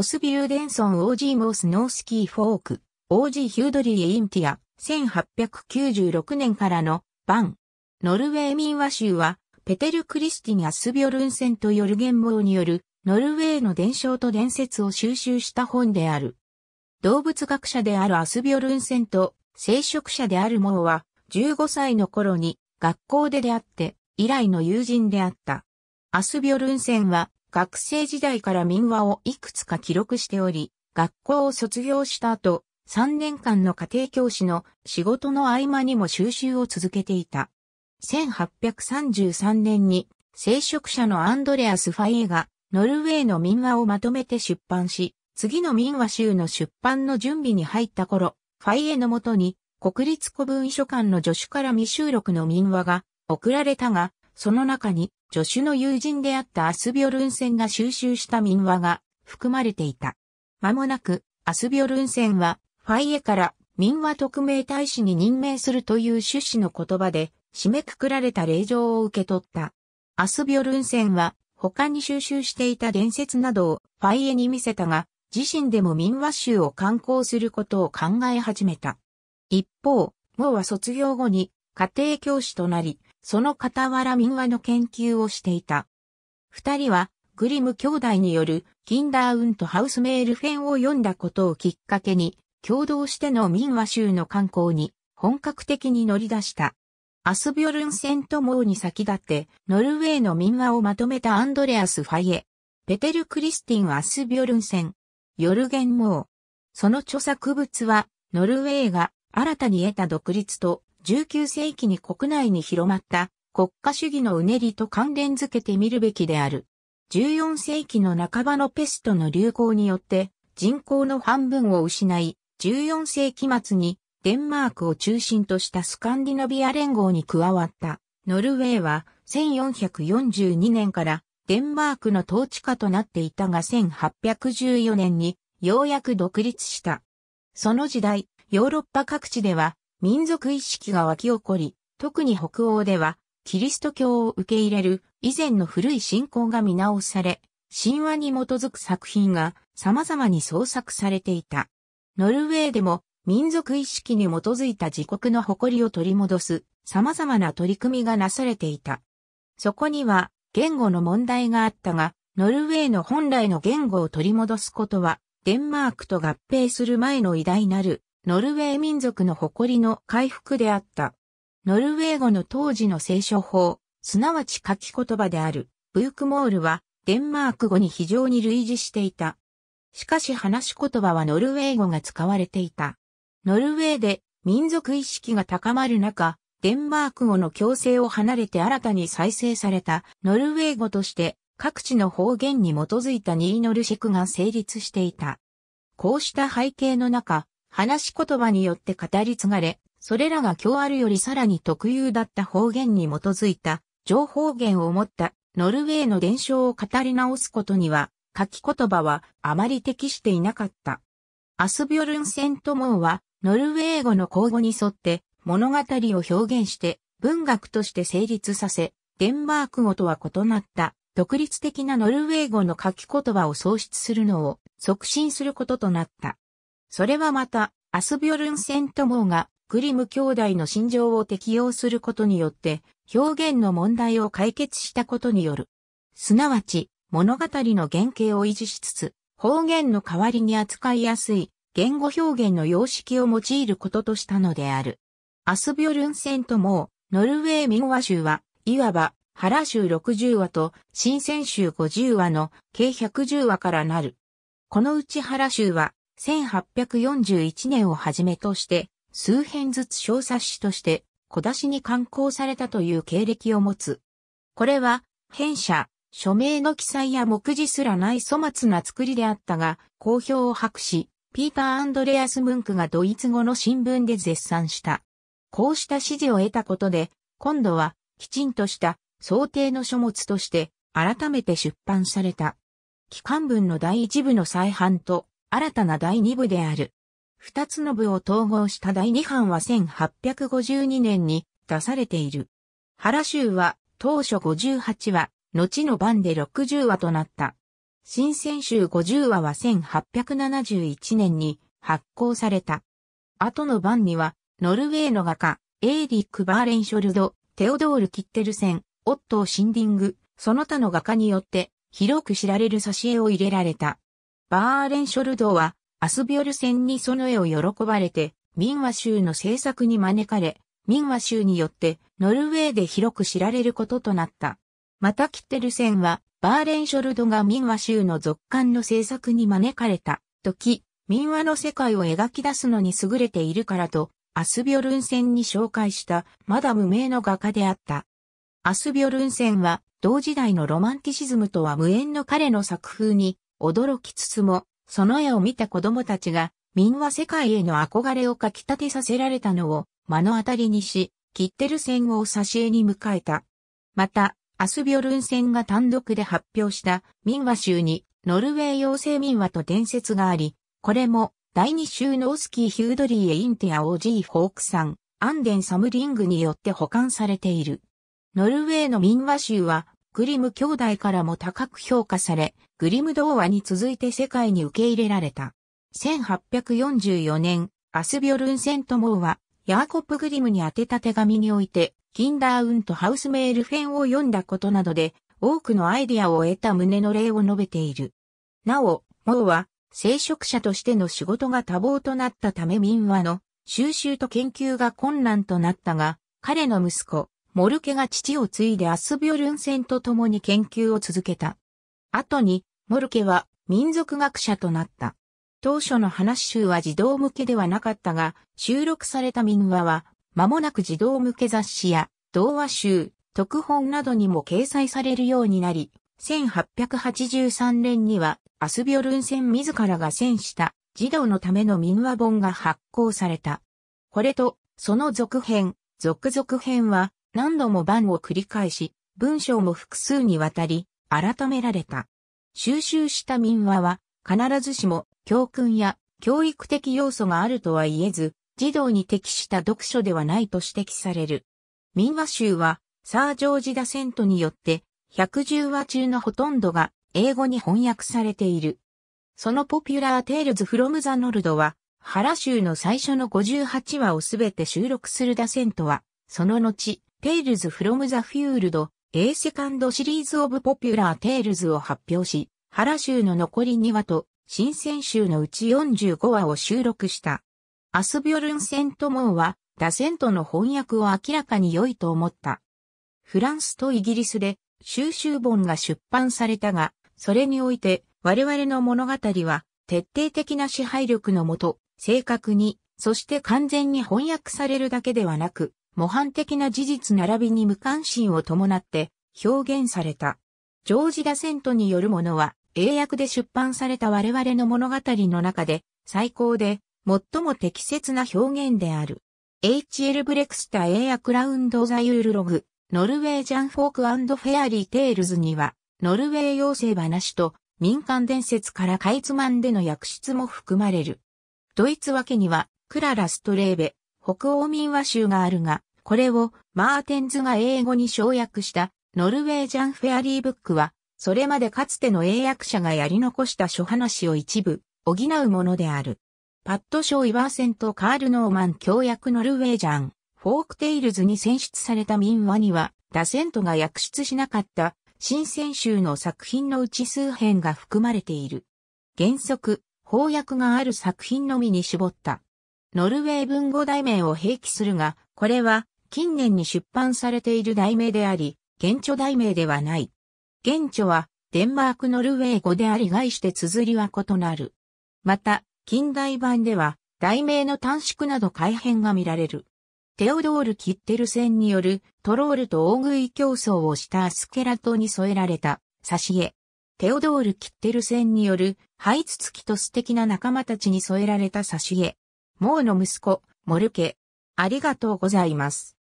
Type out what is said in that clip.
オスビューデンソン・オージー・モース・ノースキー・フォーク、オージー・ヒュードリー・インティア、1896年からの、バン。ノルウェー民話集は、ペテル・クリスティン・アスビョルンセンとヨルゲン・モーによる、ノルウェーの伝承と伝説を収集した本である。動物学者であるアスビョルンセンと、聖職者であるモーは、15歳の頃に、学校で出会って、以来の友人であった。アスビョルンセンは、学生時代から民話をいくつか記録しており、学校を卒業した後、3年間の家庭教師の仕事の合間にも収集を続けていた。1833年に、聖職者のアンドレアス・ファイエが、ノルウェーの民話をまとめて出版し、次の民話集の出版の準備に入った頃、ファイエのもとに、国立古文書館の助手から未収録の民話が送られたが、その中に助手の友人であったアスビョルンセンが収集した民話が含まれていた。間もなく、アスビョルンセンは、ファイエから民話特命大使に任命するという趣旨の言葉で、締めくくられた令状を受け取った。アスビョルンセンは、他に収集していた伝説などをファイエに見せたが、自身でも民話集を刊行することを考え始めた。一方、ゴーは卒業後に家庭教師となり、その傍ら民話の研究をしていた。二人は、グリム兄弟による、キンダーウンとハウスメールフェンを読んだことをきっかけに、共同しての民話集の観光に、本格的に乗り出した。アスビョルン戦ともに先立って、ノルウェーの民話をまとめたアンドレアス・ファイエ。ペテル・クリスティン・アスビョルン戦。ヨルゲン・モー。その著作物は、ノルウェーが新たに得た独立と19世紀に国内に広まった国家主義のうねりと関連づけてみるべきである。14世紀の半ばのペストの流行によって人口の半分を失い、14世紀末にデンマークを中心としたスカンディナビア連合に加わったノルウェーは1442年からデンマークの統治下となっていたが1814年にようやく独立した。その時代、ヨーロッパ各地では民族意識が湧き起こり、特に北欧では、キリスト教を受け入れる以前の古い信仰が見直され、神話に基づく作品が様々に創作されていた。ノルウェーでも民族意識に基づいた自国の誇りを取り戻す様々な取り組みがなされていた。そこには言語の問題があったが、ノルウェーの本来の言語を取り戻すことは、デンマークと合併する前の偉大なるノルウェー民族の誇りの回復であった。ノルウェー語の当時の聖書法、すなわち書き言葉である、ブークモールは、デンマーク語に非常に類似していた。しかし話し言葉はノルウェー語が使われていた。ノルウェーで民族意識が高まる中、デンマーク語の強制を離れて新たに再生されたノルウェー語として各地の方言に基づいたニーノルシェクが成立していた。こうした背景の中、話し言葉によって語り継がれ、それらが今日あるよりさらに特有だった方言に基づいた情報源を持ったノルウェーの伝承を語り直すことには書き言葉はあまり適していなかった。アスビョルンセントモーはノルウェー語の口語に沿って物語を表現して文学として成立させ、デンマーク語とは異なった独立的なノルウェー語の書き言葉を創出するのを促進することとなった。それはまた、アスビョルンセントモーが、グリム兄弟の心情を適用することによって、表現の問題を解決したことによる。すなわち、物語の原型を維持しつつ、方言の代わりに扱いやすい言語表現の様式を用いることとしたのである。アスビョルンセントモー、ノルウェー民話集は、いわば、原州60話と新鮮州50話の計110話からなる。このうち原州は、1841年をはじめとして、数編ずつ小冊子として、小出しに刊行されたという経歴を持つ。これは、編者、署名の記載や目次すらない粗末な作りであったが、好評を博し、ピーター・アンドレアス・ムンクがドイツ語の新聞で絶賛した。こうした指示を得たことで、今度は、きちんとした想定の書物として改めて出版された。期間文の第一部の再版と新たな第二部である。二つの部を統合した第二版は1852年に出されている。原州は当初58話、後の版で60話となった。新選州50話は1871年に発行された。後の版には、ノルウェーの画家、エーリック・バーレンショルド、テオドール・キッテルセン、オットー・シンディング、その他の画家によって広く知られる挿絵を入れられた。バーレンショルドは、アスビョル戦にその絵を喜ばれて、民話集の制作に招かれ、民話集によってノルウェーで広く知られることとなった。またキッテルセンは、バーレンショルドが民話集の続刊の制作に招かれた時、民話の世界を描き出すのに優れているからと、アスビョルン戦に紹介したまだ無名の画家であった。アスビョルン戦は同時代のロマンティシズムとは無縁の彼の作風に驚きつつも、その絵を見た子供たちが、民話世界への憧れをかき立てさせられたのを目の当たりにし、キッテル戦を挿絵に迎えた。また、アスビョルン戦が単独で発表した民話集に、ノルウェー妖精民話と伝説があり、これも、第二週のオスキー・ヒュードリー・エインティア・オージー・ホークさん、アンデン・サムリングによって保管されている。ノルウェーの民話集は、グリム兄弟からも高く評価され、グリム童話に続いて世界に受け入れられた。1844年、アスビョルンセントモーは、ヤーコップ・グリムに宛てた手紙において、キンダーウンとハウスメールフェンを読んだことなどで、多くのアイディアを得た胸の例を述べている。なお、モーは、聖職者としての仕事が多忙となったため民話の収集と研究が困難となったが、彼の息子、モルケが父を継いでアスビョルン戦と共に研究を続けた。後に、モルケは民族学者となった。当初の話集は児童向けではなかったが、収録された民話は、間もなく児童向け雑誌や、童話集、特本などにも掲載されるようになり、1883年には、アスビョルン戦自らが戦した児童のための民話本が発行された。これと、その続編、続々編は、何度も番を繰り返し、文章も複数にわたり、改められた。収集した民話は、必ずしも教訓や教育的要素があるとは言えず、児童に適した読書ではないと指摘される。民話集は、サー・ジョージ・ダセントによって、110話中のほとんどが英語に翻訳されている。そのポピュラー・テイルズ・フロム・ザ・ノルドは、原集の最初の58話をすべて収録するダセントは、その後、Tales from the Field, A Second Series of Popular Tales を発表し、原州の残り2話と、新鮮州のうち45話を収録した。アスビョルンセントモーは、ダセントの翻訳を明らかに良いと思った。フランスとイギリスで収集本が出版されたが、それにおいて我々の物語は徹底的な支配力のもと、正確に、そして完全に翻訳されるだけではなく、模範的な事実並びに無関心を伴って表現された。ジョージ・ダセントによるものは、英訳で出版された我々の物語の中で、最高で、最も適切な表現である。H.L. ブレクスター英訳ラウンド・ザ・ユールログ、ノルウェージャン・フォーク・アンド・フェアリー・テールズには、ノルウェー妖精話と民間伝説からカイツマンでの訳出も含まれる。ドイツ分けには、クララ・ストレーベ、北欧民話集があるが、これをマーテンズが英語に省略したノルウェージャンフェアリーブックは、それまでかつての英訳者がやり残した諸話を一部補うものである。パット・ショー・イワーセンとカール・ノーマン協約ノルウェージャン、フォークテイルズに選出された民話には、ダセントが訳出しなかった新選集の作品のうち数編が含まれている。原則、翻訳がある作品のみに絞った。ノルウェー文語題名を併記するが、これは近年に出版されている題名であり、現著題名ではない。現著は、デンマークノルウェー語であり概して綴りは異なる。また、近代版では、題名の短縮など改変が見られる。テオドール・キッテル戦によるトロールと大食い競争をしたアスケラトに添えられた挿絵。テオドール・キッテル戦によるハイツツキと素敵な仲間たちに添えられた挿絵。モーの息子、モルケ。ありがとうございます。